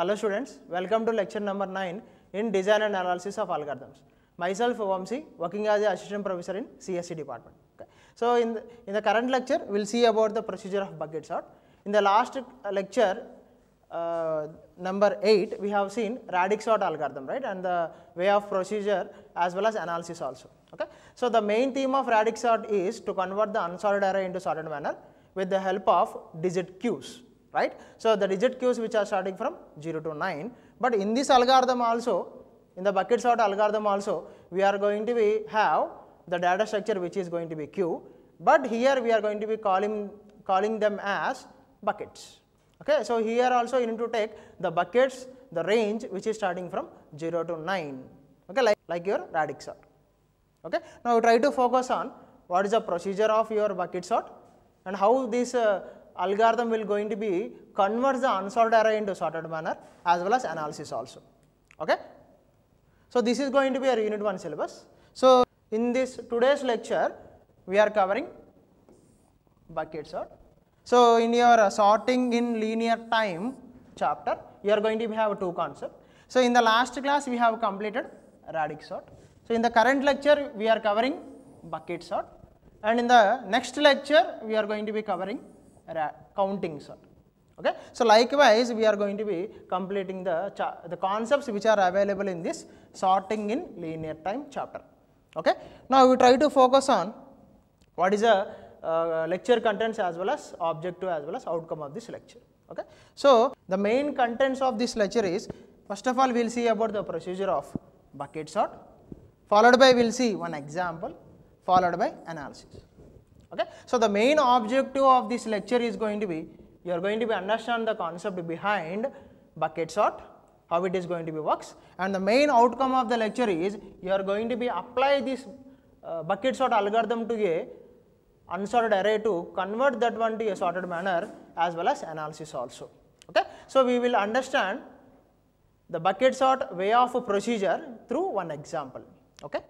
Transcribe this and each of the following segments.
Hello students, welcome to lecture number 9 in design and analysis of algorithms. Myself Vamsi working as an assistant professor in CSE department. Okay. So in the, in the current lecture we will see about the procedure of bucket sort. In the last uh, lecture uh, number 8 we have seen radix sort algorithm right and the way of procedure as well as analysis also. Okay. So the main theme of radix sort is to convert the unsorted array into sorted manner with the help of digit queues right. So, the digit queues which are starting from 0 to 9, but in this algorithm also, in the bucket sort algorithm also, we are going to be have the data structure which is going to be queue, but here we are going to be calling, calling them as buckets. Okay. So, here also you need to take the buckets, the range which is starting from 0 to 9, okay, like, like your radix sort. Okay. Now, try to focus on what is the procedure of your bucket sort and how this uh, algorithm will going to be converts the unsolved array into sorted manner as well as analysis also. Okay? So, this is going to be our unit 1 syllabus. So, in this today's lecture, we are covering bucket sort. So, in your sorting in linear time chapter, you are going to have two concepts. So, in the last class, we have completed radix sort. So, in the current lecture, we are covering bucket sort and in the next lecture, we are going to be covering counting sir. Okay. So, likewise we are going to be completing the, the concepts which are available in this sorting in linear time chapter. Okay. Now, we try to focus on what is the uh, lecture contents as well as objective as well as outcome of this lecture. Okay. So, the main contents of this lecture is first of all we will see about the procedure of bucket sort followed by we will see one example followed by analysis okay so the main objective of this lecture is going to be you are going to be understand the concept behind bucket sort how it is going to be works and the main outcome of the lecture is you are going to be apply this uh, bucket sort algorithm to a unsorted array to convert that one to a sorted manner as well as analysis also okay so we will understand the bucket sort way of procedure through one example okay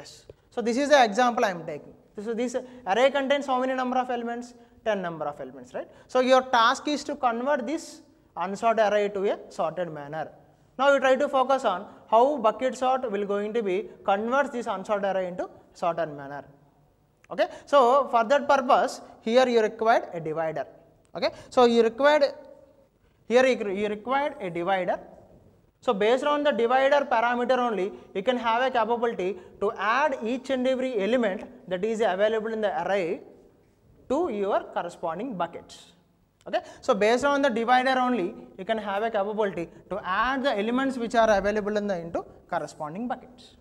yes so this is the example I am taking. So this array contains how many number of elements? 10 number of elements, right? So your task is to convert this unsorted array to a sorted manner. Now you try to focus on how bucket sort will going to be converts this unsorted array into sorted manner. Okay? So for that purpose, here you required a divider. Okay? So you required here you required a divider so based on the divider parameter only, you can have a capability to add each and every element that is available in the array to your corresponding buckets. Okay? So based on the divider only, you can have a capability to add the elements which are available in the into corresponding buckets.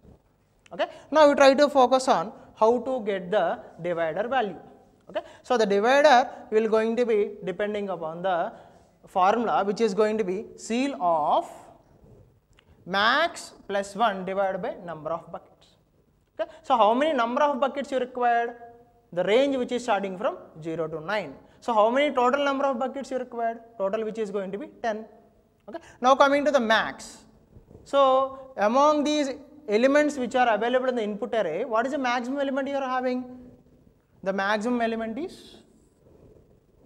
Okay? Now we try to focus on how to get the divider value. Okay? So the divider will going to be depending upon the formula which is going to be seal of max plus 1 divided by number of buckets. Okay. So, how many number of buckets you required? The range which is starting from 0 to 9. So, how many total number of buckets you required? Total which is going to be 10. Okay. Now, coming to the max. So, among these elements which are available in the input array, what is the maximum element you are having? The maximum element is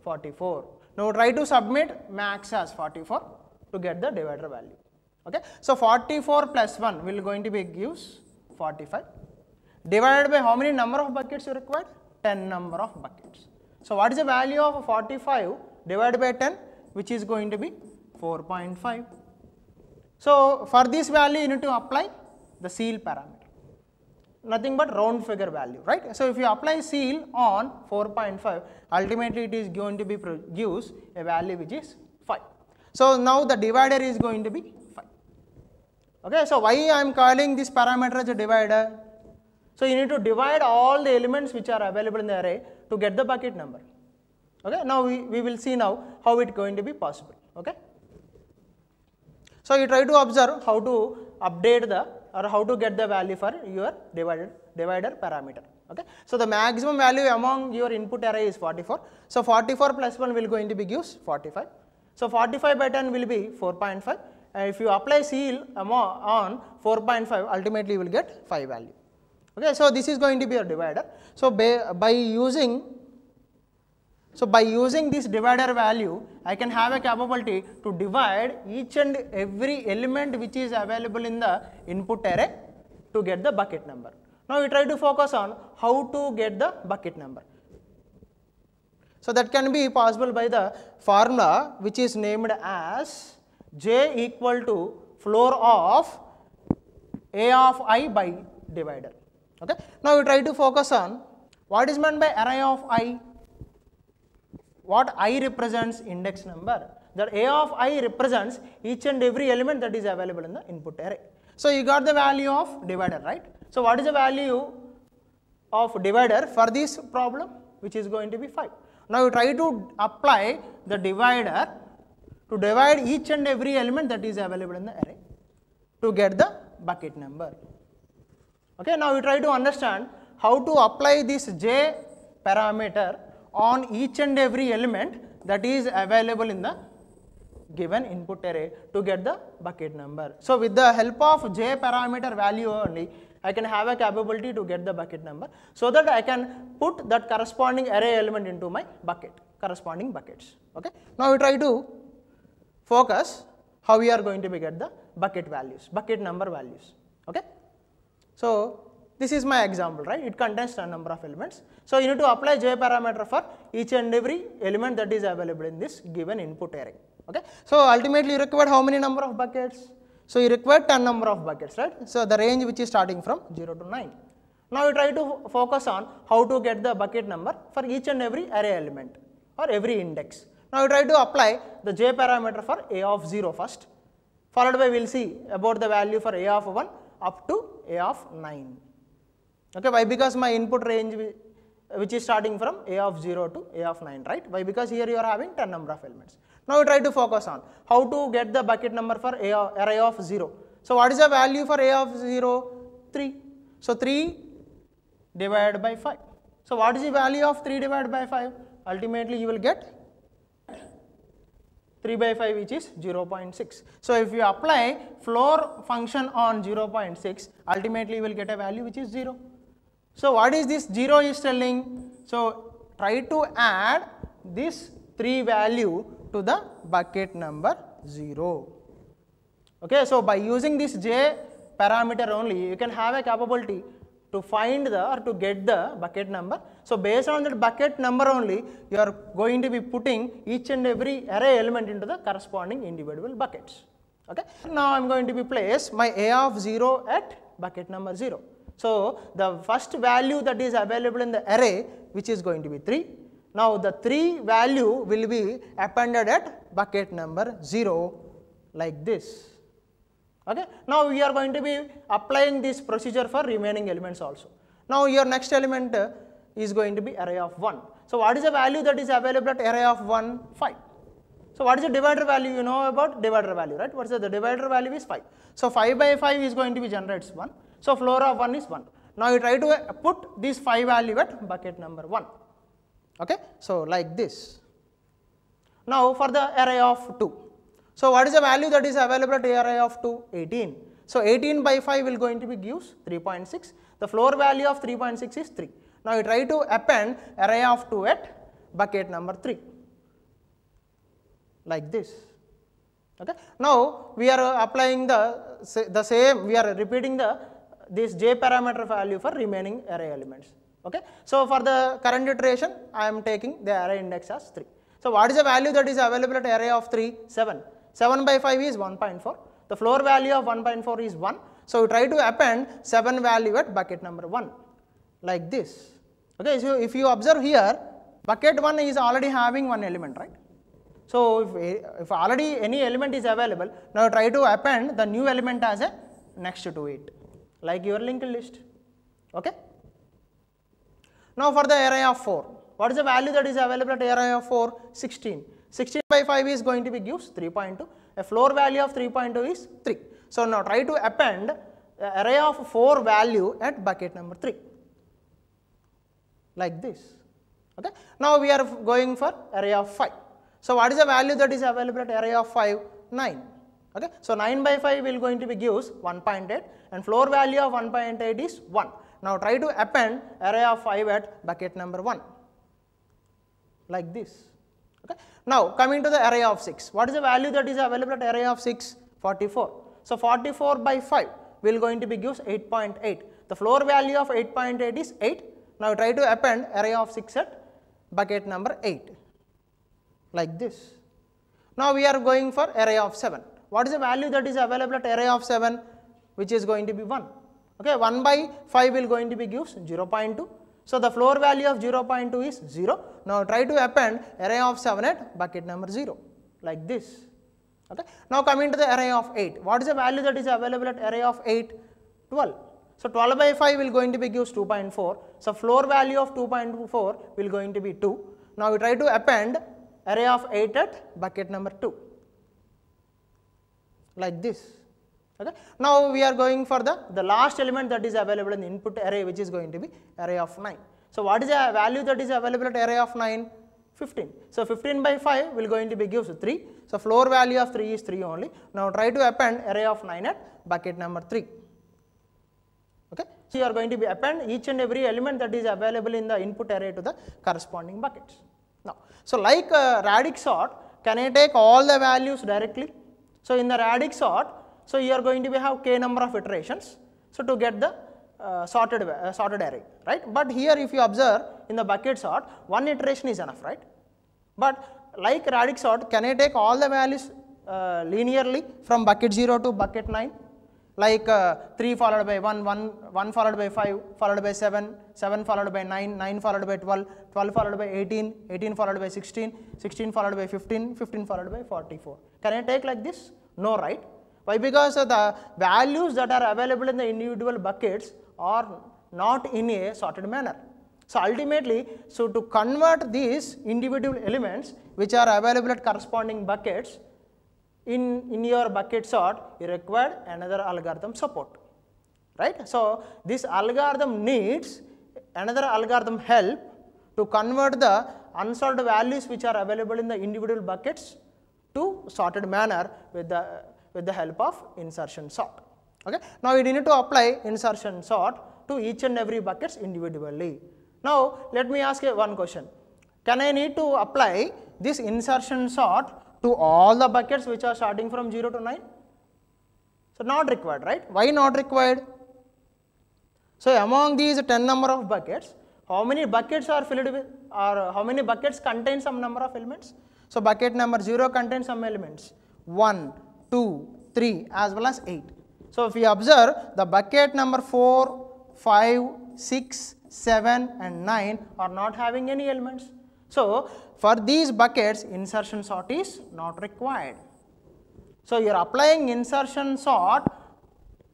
44. Now, try to submit max as 44 to get the divider value. Okay. So, 44 plus 1 will going to be gives 45 divided by how many number of buckets you required? 10 number of buckets. So, what is the value of 45 divided by 10 which is going to be 4.5. So, for this value you need to apply the seal parameter nothing but round figure value right. So, if you apply seal on 4.5 ultimately it is going to be produce a value which is 5. So, now the divider is going to be Okay, so why I am calling this parameter as a divider? So you need to divide all the elements which are available in the array to get the bucket number. Okay, now we, we will see now how it going to be possible. Okay. So you try to observe how to update the or how to get the value for your divider, divider parameter. Okay. So the maximum value among your input array is 44. So 44 plus 1 will going to be gives 45. So 45 by 10 will be 4.5 if you apply seal um, on 4.5 ultimately you will get 5 value. Okay, so this is going to be a divider. So by, by using so by using this divider value, I can have a capability to divide each and every element which is available in the input array to get the bucket number. Now we try to focus on how to get the bucket number. So that can be possible by the formula which is named as J equal to floor of A of i by divider. Okay. Now we try to focus on what is meant by array of i. What i represents index number that A of i represents each and every element that is available in the input array. So you got the value of divider right. So what is the value of divider for this problem which is going to be 5. Now you try to apply the divider to divide each and every element that is available in the array to get the bucket number. Okay, now we try to understand how to apply this j parameter on each and every element that is available in the given input array to get the bucket number. So, with the help of j parameter value only I can have a capability to get the bucket number so that I can put that corresponding array element into my bucket corresponding buckets. Okay. Now, we try to focus how we are going to get the bucket values, bucket number values. Okay? So, this is my example, right? It contains a number of elements. So, you need to apply J parameter for each and every element that is available in this given input array. Okay? So, ultimately you require how many number of buckets? So, you require 10 number of buckets, right? So, the range which is starting from 0 to 9. Now, you try to focus on how to get the bucket number for each and every array element or every index. Now, we try to apply the j parameter for a of 0 first followed by we will see about the value for a of 1 up to a of 9. Okay, why? Because my input range which is starting from a of 0 to a of 9, right? Why? Because here you are having 10 number of elements. Now, we try to focus on how to get the bucket number for a of, array of 0. So, what is the value for a of 0? 3. So, 3 divided by 5. So, what is the value of 3 divided by 5? Ultimately, you will get 3 by 5 which is 0.6. So if you apply floor function on 0.6 ultimately you will get a value which is 0. So what is this 0 is telling? So try to add this 3 value to the bucket number 0. Okay, so by using this j parameter only you can have a capability to find the or to get the bucket number. So, based on that bucket number only you are going to be putting each and every array element into the corresponding individual buckets. Okay. Now, I am going to be place my A of 0 at bucket number 0. So, the first value that is available in the array which is going to be 3. Now, the 3 value will be appended at bucket number 0 like this. Okay? Now we are going to be applying this procedure for remaining elements also. Now your next element uh, is going to be array of 1. So what is the value that is available at array of 1? 5. So what is the divider value? You know about divider value, right? What is the, the divider value is 5. So 5 by 5 is going to be generates 1. So floor of 1 is 1. Now you try to uh, put this 5 value at bucket number 1. Okay? So like this. Now for the array of 2. So, what is the value that is available at ARI of 2? 18. So, 18 by 5 will going to be gives 3.6. The floor value of 3.6 is 3. Now, you try to append array of 2 at bucket number 3 like this. Okay. Now, we are applying the, the same, we are repeating the this j parameter value for remaining array elements. Okay. So, for the current iteration, I am taking the array index as 3. So, what is the value that is available at array of 3? 7. 7 by 5 is 1.4. The floor value of 1.4 is 1. So, you try to append 7 value at bucket number 1 like this. Okay, so if you observe here, bucket 1 is already having one element, right? So, if, if already any element is available, now try to append the new element as a next to it, like your linked list. Okay? Now, for the array of 4, what is the value that is available at array of 4? 16. 16 by 5 is going to be gives 3.2. A floor value of 3.2 is 3. So, now try to append uh, array of 4 value at bucket number 3 like this. Okay. Now, we are going for array of 5. So, what is the value that is available at array of 5? 9. Okay. So, 9 by 5 will going to be gives 1.8 and floor value of 1.8 is 1. Now, try to append array of 5 at bucket number 1 like this. Okay. Now, coming to the array of 6, what is the value that is available at array of 6? 44. So, 44 by 5 will going to be gives 8.8. .8. The floor value of 8.8 .8 is 8. Now, try to append array of 6 at bucket number 8 like this. Now, we are going for array of 7. What is the value that is available at array of 7 which is going to be 1. Okay, 1 by 5 will going to be gives 0 0.2. So, the floor value of 0.2 is 0. Now, try to append array of 7 at bucket number 0 like this. Okay. Now, coming to the array of 8. What is the value that is available at array of 8? 12. So, 12 by 5 will going to be gives 2.4. So, floor value of 2.4 will going to be 2. Now, we try to append array of 8 at bucket number 2 like this okay now we are going for the the last element that is available in the input array which is going to be array of 9 so what is the value that is available at array of 9 15 so 15 by 5 will going to be gives 3 so floor value of 3 is 3 only now try to append array of 9 at bucket number 3 okay so you are going to be append each and every element that is available in the input array to the corresponding buckets now so like radix sort can i take all the values directly so in the radix sort so, you are going to be have k number of iterations. So, to get the uh, sorted, uh, sorted array, right. But here if you observe in the bucket sort, one iteration is enough, right. But like radix sort, can I take all the values uh, linearly from bucket 0 to bucket 9? Like uh, 3 followed by 1, 1, 1 followed by 5, followed by 7, 7 followed by 9, 9 followed by 12, 12 followed by 18, 18 followed by 16, 16 followed by 15, 15 followed by 44. Can I take like this? No, right. Why? Because the values that are available in the individual buckets are not in a sorted manner. So, ultimately, so to convert these individual elements which are available at corresponding buckets in, in your bucket sort, you require another algorithm support, right. So, this algorithm needs another algorithm help to convert the unsorted values which are available in the individual buckets to sorted manner with the with the help of insertion sort. Okay. Now, we need to apply insertion sort to each and every buckets individually. Now, let me ask you one question. Can I need to apply this insertion sort to all the buckets which are starting from 0 to 9? So, not required, right? Why not required? So, among these 10 number of buckets, how many buckets are filled with or how many buckets contain some number of elements? So, bucket number 0 contains some elements, 1, 2, 3 as well as 8. So, if we observe the bucket number 4, 5, 6, 7 and 9 are not having any elements. So, for these buckets insertion sort is not required. So, you are applying insertion sort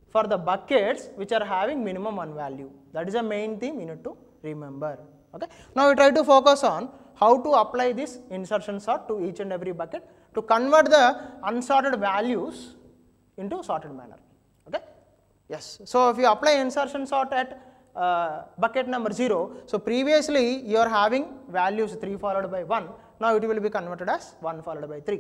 for the buckets which are having minimum one value. That is the main theme you need to remember. Okay. Now, we try to focus on how to apply this insertion sort to each and every bucket to convert the unsorted values into sorted manner. Okay? Yes. So if you apply insertion sort at uh, bucket number 0, so previously you are having values 3 followed by 1, now it will be converted as 1 followed by 3.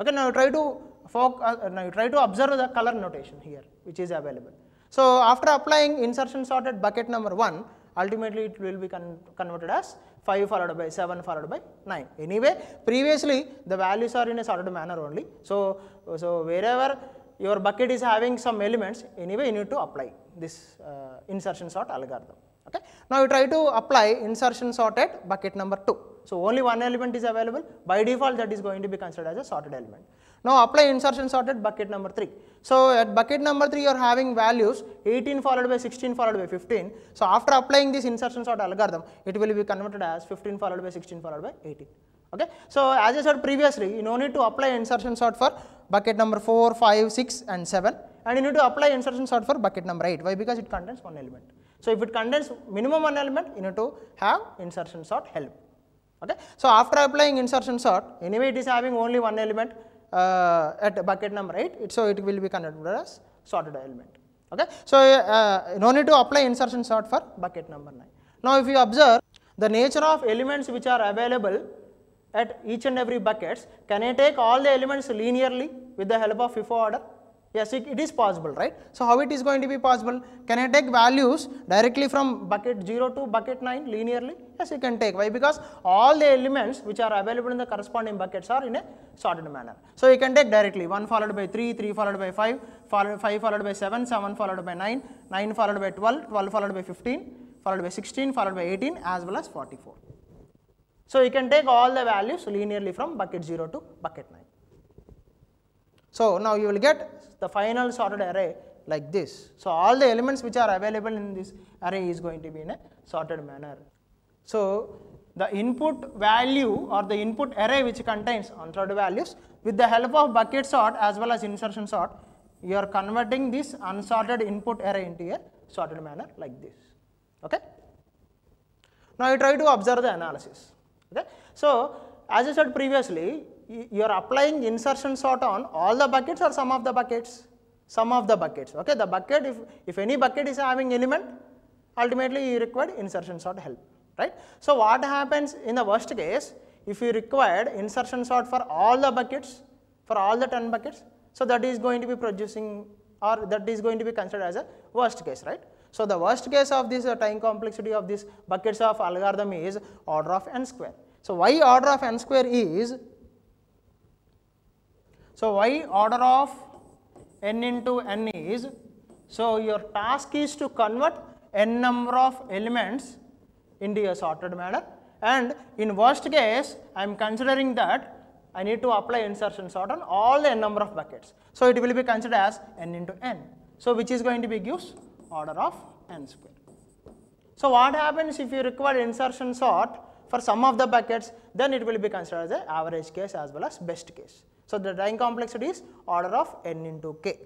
Okay, now you try to folk, uh, now you try to observe the color notation here which is available. So after applying insertion sort at bucket number 1, ultimately it will be con converted as 5 followed by 7 followed by 9. Anyway, previously the values are in a sorted manner only. So, so wherever your bucket is having some elements, anyway you need to apply this uh, insertion sort algorithm. Okay. Now, you try to apply insertion sort at bucket number 2. So, only one element is available by default that is going to be considered as a sorted element. Now apply insertion sort at bucket number 3. So at bucket number 3 you are having values 18 followed by 16 followed by 15. So after applying this insertion sort algorithm it will be converted as 15 followed by 16 followed by 18. Okay. So as I said previously you no need to apply insertion sort for bucket number 4, 5, 6 and 7 and you need to apply insertion sort for bucket number 8. Why? Because it contains one element. So if it contains minimum one element you need to have insertion sort help. Okay. So after applying insertion sort anyway it is having only one element uh, at bucket number 8, it, so it will be converted as sorted element. Okay? So, uh, no need to apply insertion sort for bucket number 9. Now, if you observe the nature of elements which are available at each and every buckets, can I take all the elements linearly with the help of FIFO order? Yes, it, it is possible, right? So, how it is going to be possible? Can I take values directly from bucket 0 to bucket 9 linearly? as you can take. Why? Because all the elements which are available in the corresponding buckets are in a sorted manner. So you can take directly 1 followed by 3, 3 followed by 5, 5 followed by 7, 7 followed by 9, 9 followed by 12, 12 followed by 15, followed by 16, followed by 18 as well as 44. So you can take all the values linearly from bucket 0 to bucket 9. So now you will get the final sorted array like this. So all the elements which are available in this array is going to be in a sorted manner. So, the input value or the input array which contains unsorted values with the help of bucket sort as well as insertion sort, you are converting this unsorted input array into a sorted manner like this. Okay? Now, you try to observe the analysis. Okay? So, as I said previously, you are applying insertion sort on all the buckets or some of the buckets? Some of the buckets. Okay? The bucket, if, if any bucket is having element, ultimately you require insertion sort help right. So what happens in the worst case if you required insertion sort for all the buckets for all the 10 buckets so that is going to be producing or that is going to be considered as a worst case right. So the worst case of this uh, time complexity of this buckets of algorithm is order of n square. So why order of n square is so why order of n into n is so your task is to convert n number of elements in a sorted manner and in worst case I am considering that I need to apply insertion sort on all the n number of buckets. So, it will be considered as n into n. So, which is going to be gives order of n square. So, what happens if you require insertion sort for some of the buckets then it will be considered as a average case as well as best case. So, the time complexity is order of n into k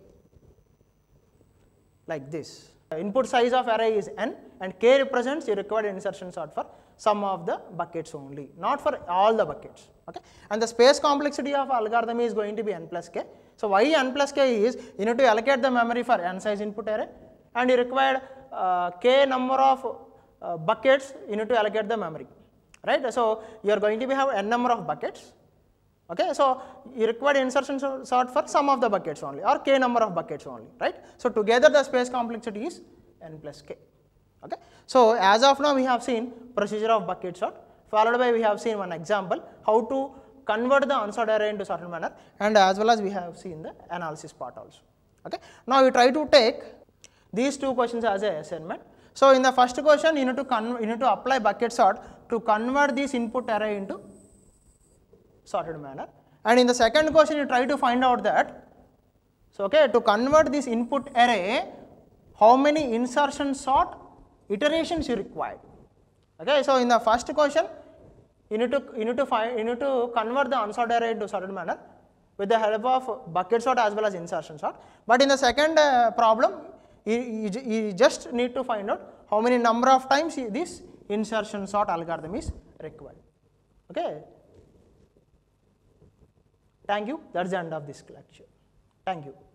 like this input size of array is n and k represents your required insertion sort for some of the buckets only, not for all the buckets. Okay? And the space complexity of algorithm is going to be n plus k. So, why n plus k is you need to allocate the memory for n size input array and you require uh, k number of uh, buckets you need to allocate the memory. right? So, you are going to be have n number of buckets Okay, so you require insertion sort for some of the buckets only or k number of buckets only, right? So together the space complexity is n plus k. Okay, so as of now we have seen procedure of bucket sort followed by we have seen one example how to convert the unsorted array into certain manner and as well as we have seen the analysis part also. Okay, now we try to take these two questions as a assignment. So in the first question you need to you need to apply bucket sort to convert this input array into sorted manner. And in the second question, you try to find out that, so okay, to convert this input array, how many insertion sort iterations you require. Okay, so in the first question, you need to you need to find you need to convert the unsorted array into sorted manner with the help of bucket sort as well as insertion sort. But in the second uh, problem, you, you, you just need to find out how many number of times this insertion sort algorithm is required. Okay, Thank you. That is the end of this lecture. Thank you.